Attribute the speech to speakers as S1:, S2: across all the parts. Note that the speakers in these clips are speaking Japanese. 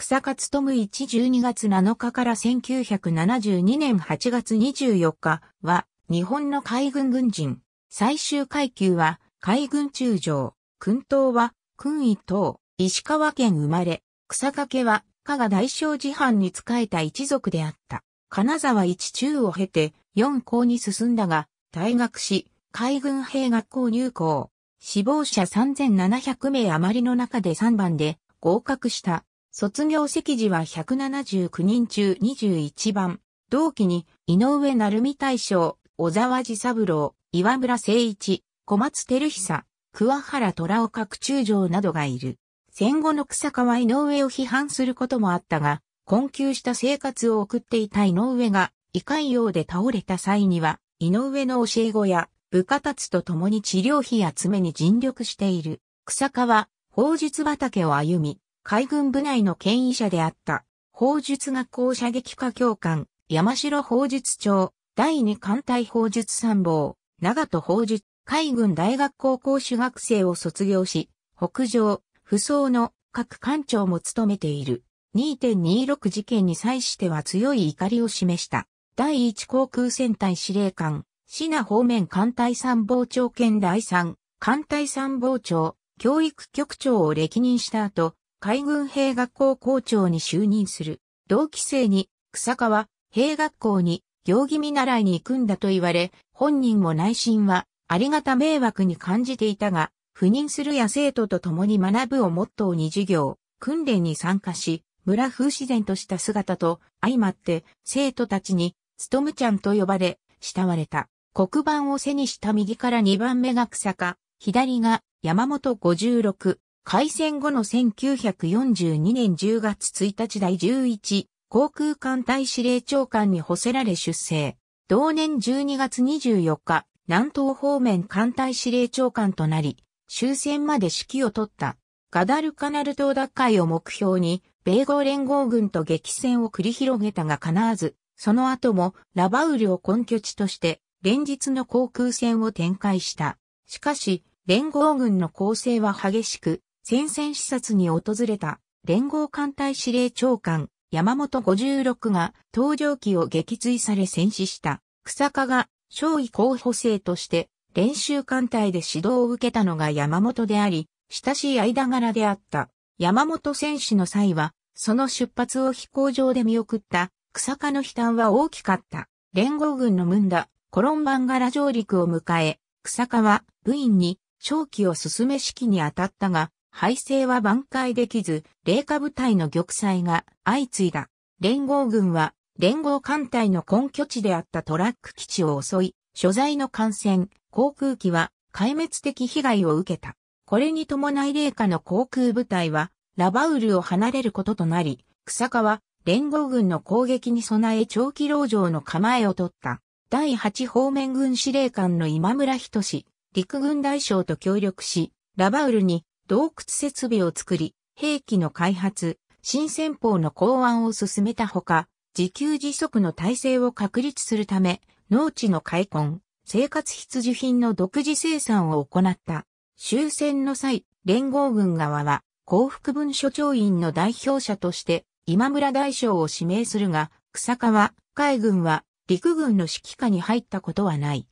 S1: 草勝勤一12月7日から1972年8月24日は、日本の海軍軍人。最終階級は、海軍中将。訓頭は、訓一等。石川県生まれ。草掛は、加賀大正寺藩に仕えた一族であった。金沢一中を経て、四校に進んだが、退学し、海軍兵学校入校。死亡者3700名余りの中で3番で合格した卒業席時は179人中21番。同期に、井上成美大将、小沢治三郎、岩村誠一、小松照久、桑原虎岡区中将などがいる。戦後の草川井上を批判することもあったが、困窮した生活を送っていた井上が、胃潰瘍で倒れた際には、井上の教え子や部下たちと共に治療費集めに尽力している。草川、は、法術畑を歩み、海軍部内の権威者であった、砲術学校射撃科教官、山城砲術長、第二艦隊砲術参謀、長戸砲術、海軍大学高校主学生を卒業し、北上、不装の各艦長も務めている。2.26事件に際しては強い怒りを示した。第一航空戦隊司令官、シナ方面艦隊参謀長兼第三、艦隊参謀長、教育局長を歴任した後、海軍兵学校校長に就任する。同期生に、草川、兵学校に、行儀見習いに行くんだと言われ、本人も内心は、ありがた迷惑に感じていたが、赴任するや生徒と共に学ぶをモットーに授業、訓練に参加し、村風自然とした姿と相まって生徒たちに、つとむちゃんと呼ばれ、慕われた。黒板を背にした右から2番目が草か、左が山本56、開戦後の1942年10月1日第11航空艦隊司令長官に補せられ出征。同年12月24日、南東方面艦隊司令長官となり、終戦まで指揮を取った。ガダルカナル島奪回を目標に、米豪連合軍と激戦を繰り広げたが叶わず、その後もラバウルを根拠地として、連日の航空戦を展開した。しかし、連合軍の攻勢は激しく、戦線視察に訪れた連合艦隊司令長官山本56が搭乗機を撃墜され戦死した草加が将尉候補生として練習艦隊で指導を受けたのが山本であり、親しい間柄であった山本選手の際は、その出発を飛行場で見送った草加の悲嘆は大きかった。連合軍のムンダ、コロンバン柄上陸を迎え、草加は部員に正気を進め式に当たったが、敗勢は挽回できず、霊下部隊の玉砕が相次いだ。連合軍は、連合艦隊の根拠地であったトラック基地を襲い、所在の艦船、航空機は壊滅的被害を受けた。これに伴い霊下の航空部隊は、ラバウルを離れることとなり、草川は連合軍の攻撃に備え長期牢城の構えを取った。第8方面軍司令官の今村仁志、陸軍大将と協力し、ラバウルに洞窟設備を作り、兵器の開発、新戦法の考案を進めたほか、自給自足の体制を確立するため、農地の開墾、生活必需品の独自生産を行った。終戦の際、連合軍側は、幸福文書調印の代表者として、今村大将を指名するが、草川、海軍は、陸軍の指揮下に入ったことはない。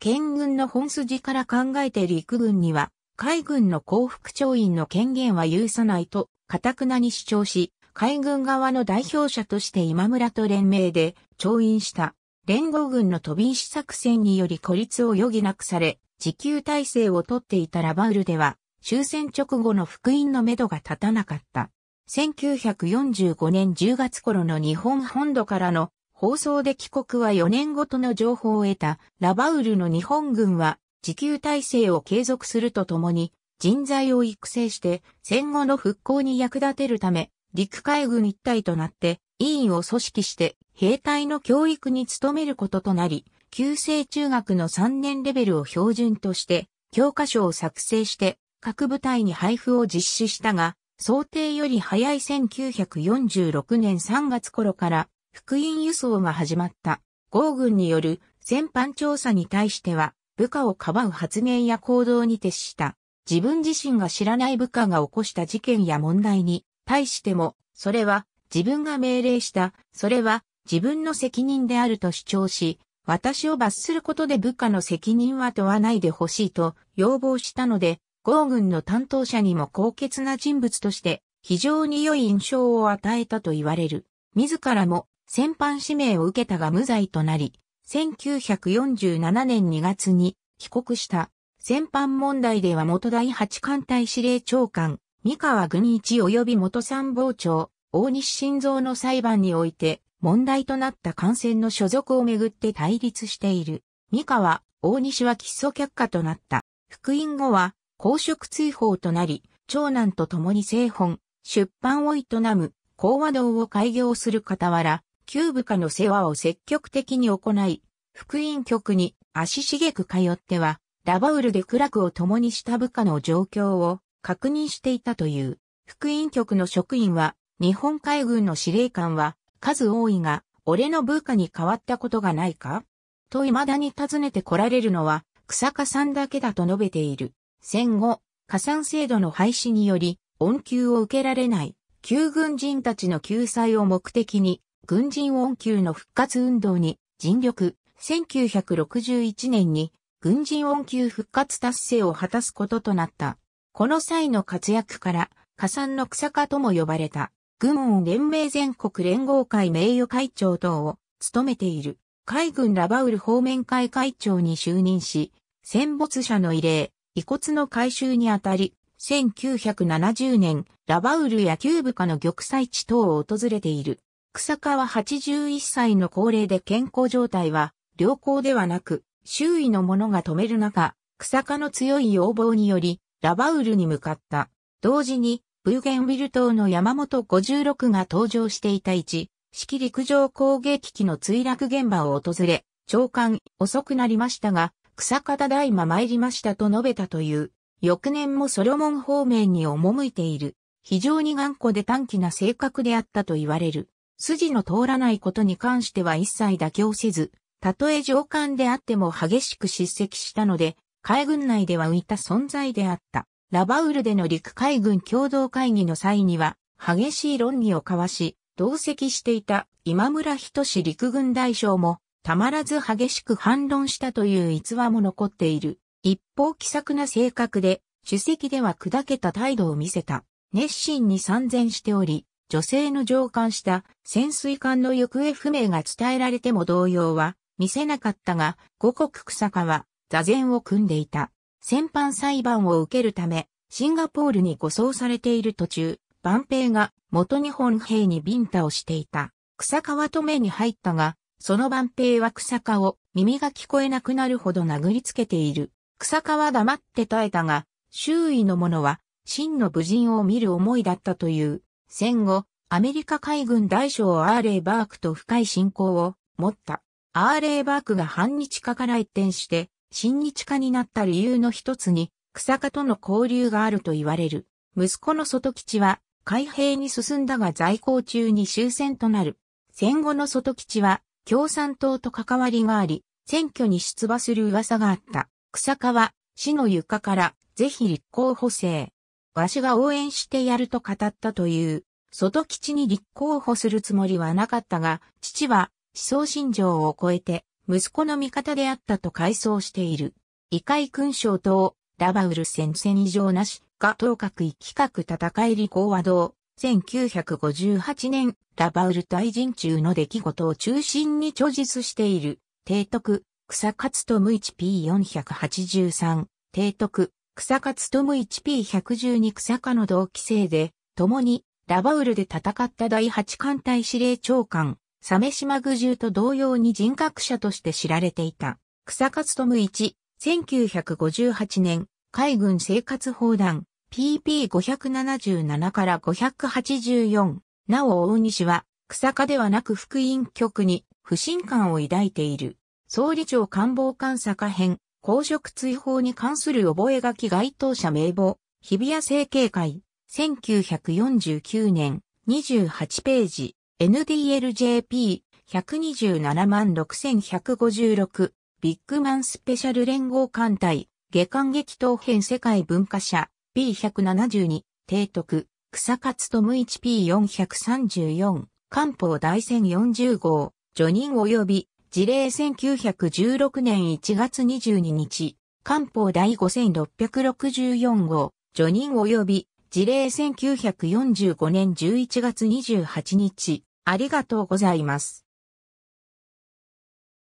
S1: 県軍の本筋から考えて陸軍には、海軍の幸福調印の権限は許さないと、堅くなに主張し、海軍側の代表者として今村と連名で調印した連合軍の飛び石作戦により孤立を余儀なくされ、持久体制をとっていたラバウルでは、終戦直後の福音の目処が立たなかった。1945年10月頃の日本本土からの放送で帰国は4年ごとの情報を得たラバウルの日本軍は時給体制を継続するとともに、人材を育成して戦後の復興に役立てるため、陸海軍一体となって委員を組織して兵隊の教育に努めることとなり、旧制中学の3年レベルを標準として教科書を作成して各部隊に配布を実施したが、想定より早い1946年3月頃から福音輸送が始まった。豪軍による戦犯調査に対しては、部下をかばう発言や行動に徹した。自分自身が知らない部下が起こした事件や問題に対しても、それは自分が命令した、それは自分の責任であると主張し、私を罰することで部下の責任は問わないでほしいと要望したので、豪軍の担当者にも高潔な人物として非常に良い印象を与えたと言われる。自らも戦犯指名を受けたが無罪となり、1947年2月に帰国した。戦犯問題では元第八艦隊司令長官、三河軍一及び元参謀長、大西晋三の裁判において、問題となった艦船の所属をめぐって対立している。三河、大西は基訴却下となった。復員後は、公職追放となり、長男と共に製本、出版を営む、講和堂を開業する傍ら、旧部下の世話を積極的に行い、福音局に足しげく通っては、ラバウルで苦楽を共にした部下の状況を確認していたという。福音局の職員は、日本海軍の司令官は、数多いが、俺の部下に変わったことがないかと未だに尋ねて来られるのは、草加さんだけだと述べている。戦後、加算制度の廃止により、恩給を受けられない、旧軍人たちの救済を目的に、軍人恩給の復活運動に尽力、1961年に軍人恩給復活達成を果たすこととなった。この際の活躍から、加算の草加とも呼ばれた、軍門連盟全国連合会名誉会長等を務めている、海軍ラバウル方面会会長に就任し、戦没者の慰霊、遺骨の回収にあたり、1970年、ラバウル野球部下の玉砕地等を訪れている。草加は81歳の高齢で健康状態は良好ではなく、周囲の者が止める中、草加の強い要望により、ラバウルに向かった。同時に、ブーゲンウィル島の山本56が登場していた1、式陸上攻撃機の墜落現場を訪れ、長官遅くなりましたが、草だいま参りましたと述べたという、翌年もソロモン方面に赴いている、非常に頑固で短気な性格であったと言われる。筋の通らないことに関しては一切妥協せず、たとえ上官であっても激しく叱責したので、海軍内では浮いた存在であった。ラバウルでの陸海軍共同会議の際には、激しい論議を交わし、同席していた今村人志陸軍大将も、たまらず激しく反論したという逸話も残っている。一方気さくな性格で、主席では砕けた態度を見せた。熱心に参戦しており、女性の上官した潜水艦の行方不明が伝えられても動揺は見せなかったが、五国草加は座禅を組んでいた。戦犯裁判を受けるため、シンガポールに護送されている途中、万平が元日本兵にビンタをしていた。草川と目に入ったが、その万平は草川を耳が聞こえなくなるほど殴りつけている。草川は黙って耐えたが、周囲の者は真の武人を見る思いだったという。戦後、アメリカ海軍大将アーレイ・バークと深い親交を持った。アーレイ・バークが反日化から一転して、親日化になった理由の一つに、草加との交流があると言われる。息子の外吉は、海兵に進んだが在校中に終戦となる。戦後の外吉は、共産党と関わりがあり、選挙に出馬する噂があった。草加は、死の床から、ぜひ立候補制。わしが応援してやると語ったという、外吉に立候補するつもりはなかったが、父は思想信条を超えて、息子の味方であったと回想している。異界勲章等、ラバウル戦線以上なし、が当各一企画戦い理行和道、1958年、ラバウル大人中の出来事を中心に著述している、提督、草勝と無一 P483、提督、草加つとむ 1P112 草加の同期生で、共にラバウルで戦った第八艦隊司令長官、サメ島グジュと同様に人格者として知られていた。草加つとむ1、1958年、海軍生活砲弾、PP577 から584。なお大西は、草加ではなく福音局に不信感を抱いている。総理庁官房監査編、公職追放に関する覚書該当者名簿、日比谷政経会、1949年、28ページ、NDLJP、127万6156、ビッグマンスペシャル連合艦隊、下巻劇闘編世界文化社、B172、提督、草勝と智 1P434、官報大戦40号、ジ任及び事例1916年1月22日、官報第5664号、除任及び、事例1945年11月28日、ありがとうございます。